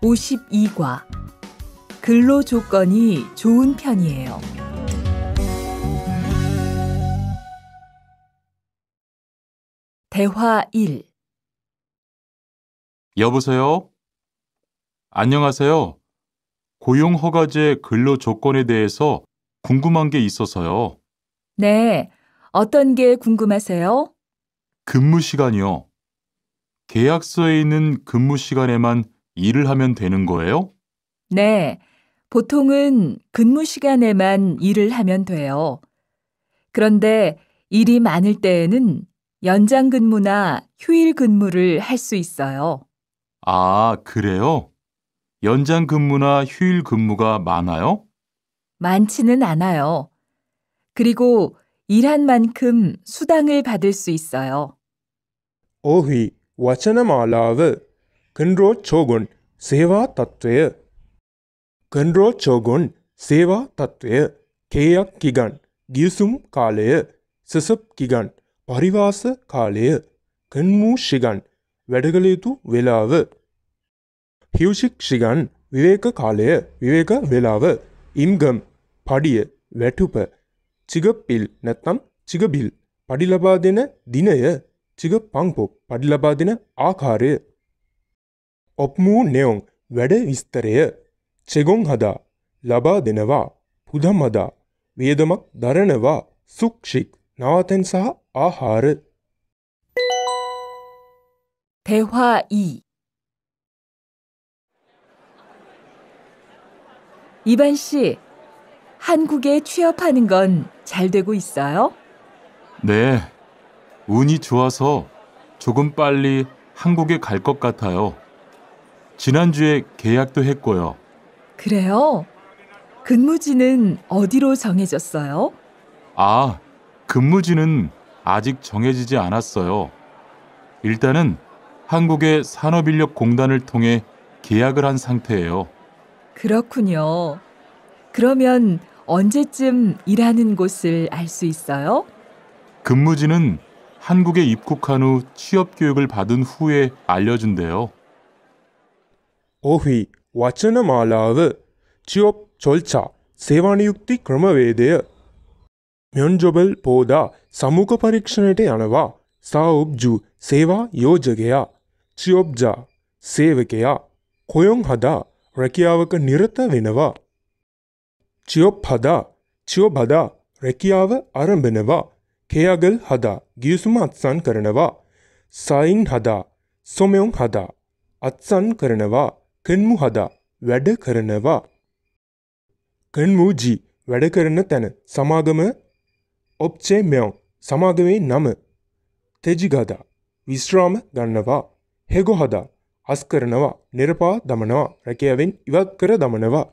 52과 근로 조건이 좋은 편이에요. 대화 1 여보세요? 안녕하세요. 고용 허가제 근로 조건에 대해서 궁금한 게 있어서요. 네. 어떤 게 궁금하세요? 근무 시간이요. 계약서에 있는 근무 시간에만 일을 하면 되는 거예요? 네. 보통은 근무 시간에만 일을 하면 돼요. 그런데 일이 많을 때에는 연장 근무나 휴일 근무를 할 수 있어요. 아, 그래요? 연장 근무나 휴일 근무가 많아요? 많지는 않아요. 그리고 일한 만큼 수당을 받을 수 있어요. 오히, 와차나 말라브 කන්රෝ චෝගොන් සේවා තත්ත්වය කන්රෝ චෝගොන් සේවා තත්ත්වය කේයක් කිගන් ගියසුම් කාලය සසප් කිගන් පරිවාස කාලය කන්මූ ශිගන් වැඩගලයුතු වෙලාව හිවෂික් ශිගන් විවේක කාලය විවේක වෙලාව ඉම්ගම් පඩිය වැටුප චිගපිල් නැත්තම් චිගබිල් පඩිලබා දෙන දිනය චිග පංපොක් පඩිලබා දෙන ආකාරය 업무 내용 වැඩ ව ි ස ් 제공하다 ලබා දෙනවා පුදම්මදා වියදමක් ද ර න 대화 2 이반 씨, 한국에 취업하는 건 잘 되고 있어요? 네, 운이 좋아서 조금 빨리 한국에 갈 것 같아요. 지난주에 계약도 했고요. 그래요? 근무지는 어디로 정해졌어요? 아, 근무지는 아직 정해지지 않았어요. 일단은 한국의 산업인력공단을 통해 계약을 한 상태예요. 그렇군요. 그러면 언제쯤 일하는 곳을 알 수 있어요? 근무지는 한국에 입국한 후 취업 교육을 받은 후에 알려준대요. ඔහි වචන මාලාව චියොප් චොල්චා සේවානයුක්ති ක්‍රමවේදය මෙොන්ජොබල් පෝදා සමුක පරීක්ෂණයට යනවා සාඋබ්ජු සේවා යෝජකයා චියොබ්ජා සේවකයා කොයොන් හදා රැකියාවක නිරත වෙනවා. චියොප් හදා චියෝබදා රැකියාව අරඹෙනවා කේයගල් හදා ගියසුම අත්සන් කරනවා සයින් හදා සොමයොන් හදා අත්සන් කරනවා කන්මු හදා වැඩ කරනවා. කන්මූජී වැඩ කරන තැන සමාගම ඔප්චේ මෙයෝන් සමාගමේ නම තෙජිගදා විශ්‍රාම ගන්නවා හෙගොහදා හස් කරනවා නිරපා දමනවා රැකයවෙන් ඉවත් කර දමනවා